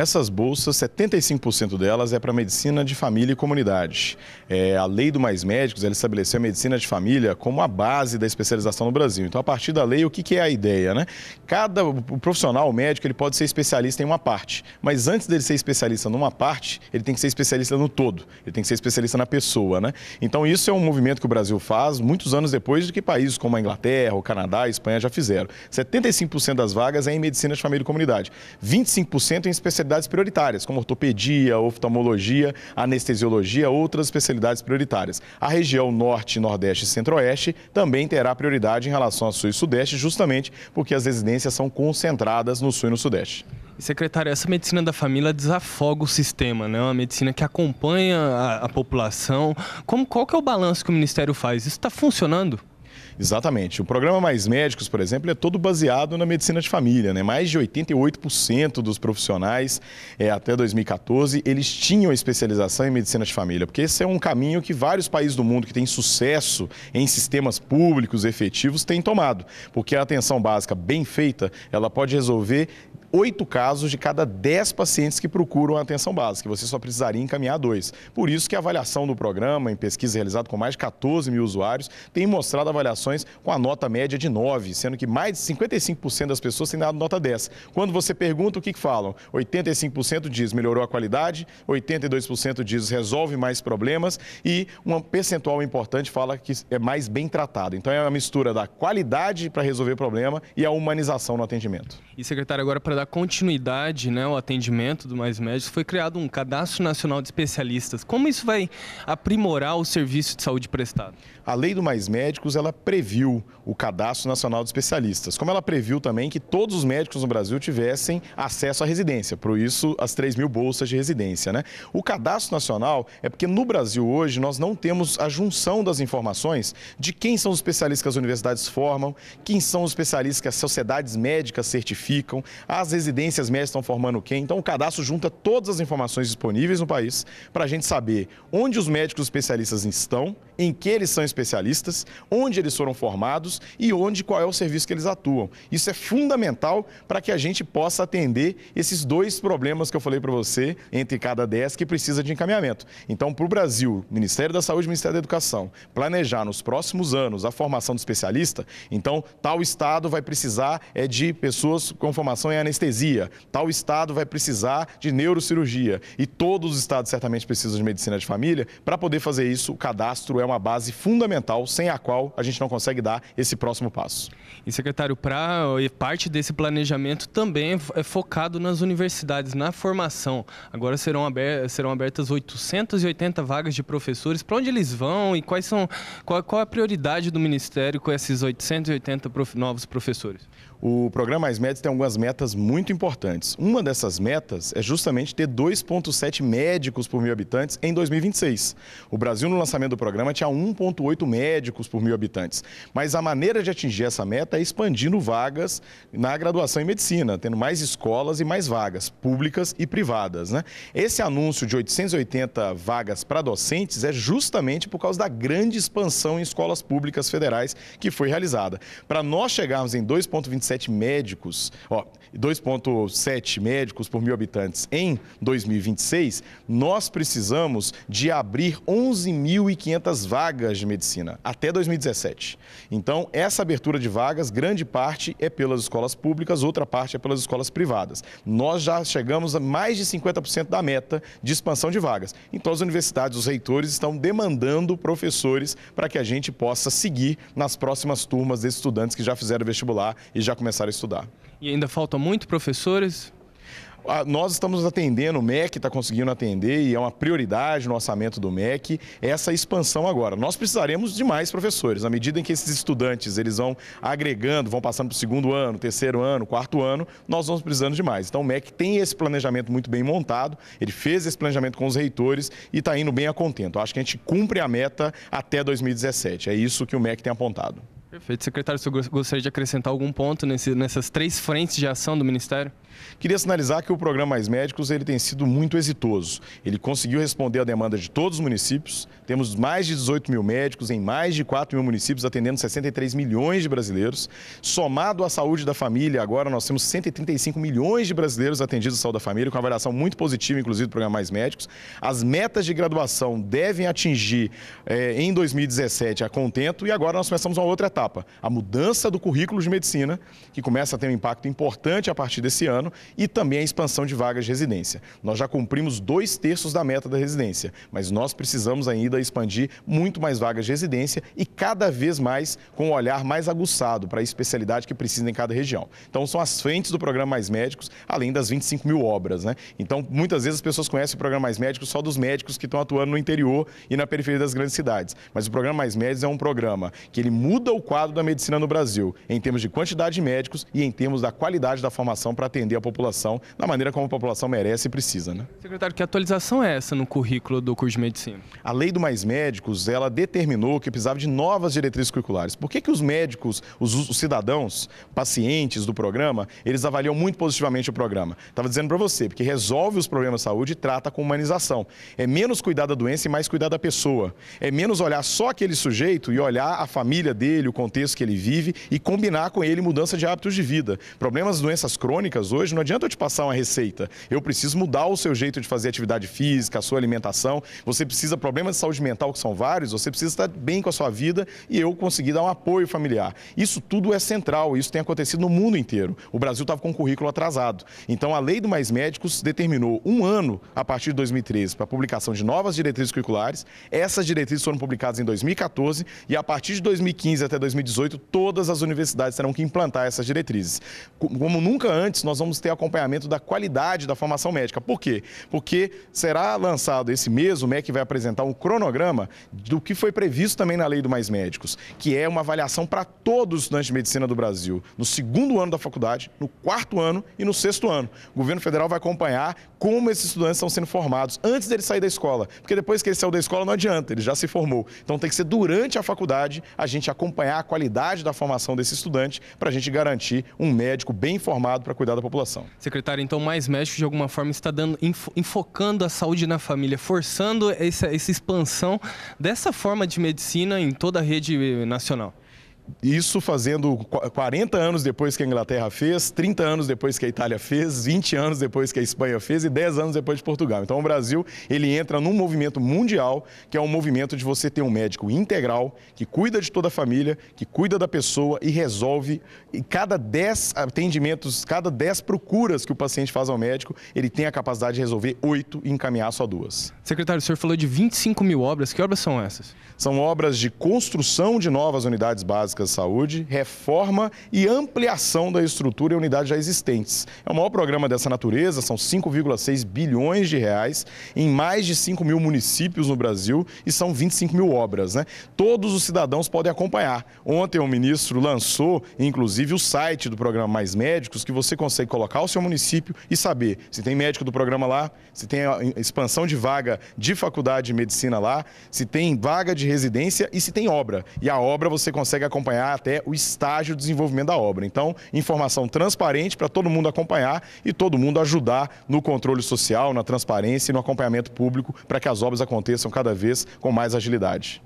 Essas bolsas, 75% delas é para medicina de família e comunidade. É, a lei do Mais Médicos ela estabeleceu a medicina de família como a base da especialização no Brasil. Então, a partir da lei, o que, que é a ideia? Né? Cada o profissional médico ele pode ser especialista em uma parte, mas antes dele ser especialista numa parte, ele tem que ser especialista no todo, ele tem que ser especialista na pessoa. Né? Então, isso é um movimento que o Brasil faz muitos anos depois do que países como a Inglaterra, o Canadá, a Espanha já fizeram. 75% das vagas é em medicina de família e comunidade, 25% em especialidade especialidades prioritárias, como ortopedia, oftalmologia, anestesiologia, outras especialidades prioritárias. A região norte, nordeste e centro-oeste também terá prioridade em relação ao sul e sudeste, justamente porque as residências são concentradas no sul e no sudeste. Secretário, essa medicina da família desafoga o sistema, né? Uma medicina que acompanha a, a população. Como, qual que é o balanço que o Ministério faz? Isso está funcionando? Exatamente. O programa Mais Médicos, por exemplo, é todo baseado na medicina de família. Né? Mais de 88% dos profissionais é, até 2014, eles tinham especialização em medicina de família, porque esse é um caminho que vários países do mundo que têm sucesso em sistemas públicos efetivos têm tomado, porque a atenção básica bem feita, ela pode resolver oito casos de cada dez pacientes que procuram a atenção básica. Você só precisaria encaminhar dois. Por isso que a avaliação do programa, em pesquisa realizada com mais de 14 mil usuários, tem mostrado avaliações com a nota média de 9, sendo que mais de 55% das pessoas têm dado nota 10. Quando você pergunta, o que, que falam? 85% diz melhorou a qualidade, 82% diz resolve mais problemas e um percentual importante fala que é mais bem tratado. Então é uma mistura da qualidade para resolver problema e a humanização no atendimento. E secretário, agora para dar continuidade né, ao atendimento do Mais Médicos, foi criado um Cadastro Nacional de Especialistas. Como isso vai aprimorar o serviço de saúde prestado? A lei do Mais Médicos, ela previu o Cadastro Nacional de Especialistas, como ela previu também que todos os médicos no Brasil tivessem acesso à residência, por isso as 3 mil bolsas de residência. Né? O Cadastro Nacional é porque no Brasil hoje nós não temos a junção das informações de quem são os especialistas que as universidades formam, quem são os especialistas que as sociedades médicas certificam, as as residências médias estão formando quem? Então o cadastro junta todas as informações disponíveis no país para a gente saber onde os médicos especialistas estão, em que eles são especialistas, onde eles foram formados e onde qual é o serviço que eles atuam. Isso é fundamental para que a gente possa atender esses dois problemas que eu falei para você, entre cada 10 que precisa de encaminhamento. Então, para o Brasil, Ministério da Saúde e Ministério da Educação, planejar nos próximos anos a formação do especialista, então tal estado vai precisar é de pessoas com formação em anestesia anestesia, tal estado vai precisar de neurocirurgia. E todos os estados certamente precisam de medicina de família. Para poder fazer isso, o cadastro é uma base fundamental, sem a qual a gente não consegue dar esse próximo passo. E, secretário, pra, parte desse planejamento também é focado nas universidades, na formação. Agora serão, abertas, serão abertas 880 vagas de professores. Para onde eles vão e quais são, qual, é a prioridade do Ministério com esses 880 prof, novos professores? O programa Mais Médicos tem algumas metas muito muito importantes. Uma dessas metas é justamente ter 2,7 médicos por mil habitantes em 2026. O Brasil, no lançamento do programa, tinha 1,8 médicos por mil habitantes. Mas a maneira de atingir essa meta é expandindo vagas na graduação em medicina, tendo mais escolas e mais vagas, públicas e privadas. Né? Esse anúncio de 880 vagas para docentes é justamente por causa da grande expansão em escolas públicas federais que foi realizada. Para nós chegarmos em 2,27 médicos, ó, 2, 2,7 médicos por mil habitantes em 2026, nós precisamos de abrir 11.500 vagas de medicina até 2017. Então, essa abertura de vagas, grande parte é pelas escolas públicas, outra parte é pelas escolas privadas. Nós já chegamos a mais de 50% da meta de expansão de vagas. Então, as universidades, os reitores estão demandando professores para que a gente possa seguir nas próximas turmas desses estudantes que já fizeram vestibular e já começaram a estudar. E ainda falta muito professores? Ah, nós estamos atendendo, o MEC está conseguindo atender e é uma prioridade no orçamento do MEC essa expansão agora. Nós precisaremos de mais professores. À medida em que esses estudantes eles vão agregando, vão passando para o segundo ano, terceiro ano, quarto ano, nós vamos precisando de mais. Então o MEC tem esse planejamento muito bem montado, ele fez esse planejamento com os reitores e está indo bem a contento. Acho que a gente cumpre a meta até 2017. É isso que o MEC tem apontado. Perfeito. Secretário, o senhor gostaria de acrescentar algum ponto nesse, nessas três frentes de ação do Ministério? Queria sinalizar que o programa Mais Médicos ele tem sido muito exitoso. Ele conseguiu responder à demanda de todos os municípios. Temos mais de 18 mil médicos em mais de 4 mil municípios, atendendo 63 milhões de brasileiros. Somado à saúde da família, agora nós temos 135 milhões de brasileiros atendidos à saúde da família, com uma avaliação muito positiva, inclusive, do programa Mais Médicos. As metas de graduação devem atingir eh, em 2017 a contento e agora nós começamos uma outra etapa, a mudança do currículo de medicina, que começa a ter um impacto importante a partir desse ano ano e também a expansão de vagas de residência. Nós já cumprimos dois terços da meta da residência, mas nós precisamos ainda expandir muito mais vagas de residência e cada vez mais com um olhar mais aguçado para a especialidade que precisa em cada região. Então, são as frentes do programa Mais Médicos, além das 25 mil obras, né? Então, muitas vezes as pessoas conhecem o programa Mais Médicos só dos médicos que estão atuando no interior e na periferia das grandes cidades. Mas o programa Mais Médicos é um programa que ele muda o quadro da medicina no Brasil, em termos de quantidade de médicos e em termos da qualidade da formação para atender atender a população da maneira como a população merece e precisa. Né? Secretário, que atualização é essa no currículo do curso de medicina? A lei do Mais Médicos, ela determinou que precisava de novas diretrizes curriculares. Por que, que os médicos, os, os cidadãos, pacientes do programa, eles avaliam muito positivamente o programa? Estava dizendo para você, porque resolve os problemas de saúde e trata com humanização. É menos cuidar da doença e mais cuidar da pessoa. É menos olhar só aquele sujeito e olhar a família dele, o contexto que ele vive e combinar com ele mudança de hábitos de vida. Problemas, doenças crônicas hoje hoje, não adianta eu te passar uma receita. Eu preciso mudar o seu jeito de fazer atividade física, a sua alimentação. Você precisa, problemas de saúde mental que são vários, você precisa estar bem com a sua vida e eu conseguir dar um apoio familiar. Isso tudo é central, isso tem acontecido no mundo inteiro. O Brasil estava com um currículo atrasado. Então, a lei do Mais Médicos determinou um ano, a partir de 2013, para a publicação de novas diretrizes curriculares. Essas diretrizes foram publicadas em 2014 e, a partir de 2015 até 2018, todas as universidades terão que implantar essas diretrizes. Como nunca antes, nós vamos vamos ter acompanhamento da qualidade da formação médica. Por quê? Porque será lançado esse mês, o MEC vai apresentar um cronograma do que foi previsto também na Lei do Mais Médicos, que é uma avaliação para todos os estudantes de medicina do Brasil, no segundo ano da faculdade, no quarto ano e no sexto ano. O governo federal vai acompanhar como esses estudantes estão sendo formados antes dele sair da escola, porque depois que ele saiu da escola não adianta, ele já se formou. Então tem que ser durante a faculdade a gente acompanhar a qualidade da formação desse estudante para a gente garantir um médico bem formado para cuidar da população população. Secretário, então Mais médicos de alguma forma está dando enfocando a saúde na família, forçando essa, essa expansão dessa forma de medicina em toda a rede eh, nacional. Isso fazendo 40 anos depois que a Inglaterra fez, 30 anos depois que a Itália fez, 20 anos depois que a Espanha fez e 10 anos depois de Portugal. Então o Brasil, ele entra num movimento mundial, que é um movimento de você ter um médico integral, que cuida de toda a família, que cuida da pessoa e resolve e cada 10 atendimentos, cada 10 procuras que o paciente faz ao médico, ele tem a capacidade de resolver 8 e encaminhar só duas. Secretário, o senhor falou de 25 mil obras, que obras são essas? São obras de construção de novas unidades básicas Básica de Saúde, reforma e ampliação da estrutura e unidades já existentes. É o maior programa dessa natureza, são 5,6 bilhões de reais em mais de 5 mil municípios no Brasil e são 25 mil obras. Né? Todos os cidadãos podem acompanhar. Ontem o ministro lançou, inclusive, o site do programa Mais Médicos, que você consegue colocar o seu município e saber se tem médico do programa lá, se tem expansão de vaga de faculdade de medicina lá, se tem vaga de residência e se tem obra. E a obra você consegue acompanhar acompanhar até o estágio de desenvolvimento da obra. Então, informação transparente para todo mundo acompanhar e todo mundo ajudar no controle social, na transparência e no acompanhamento público para que as obras aconteçam cada vez com mais agilidade.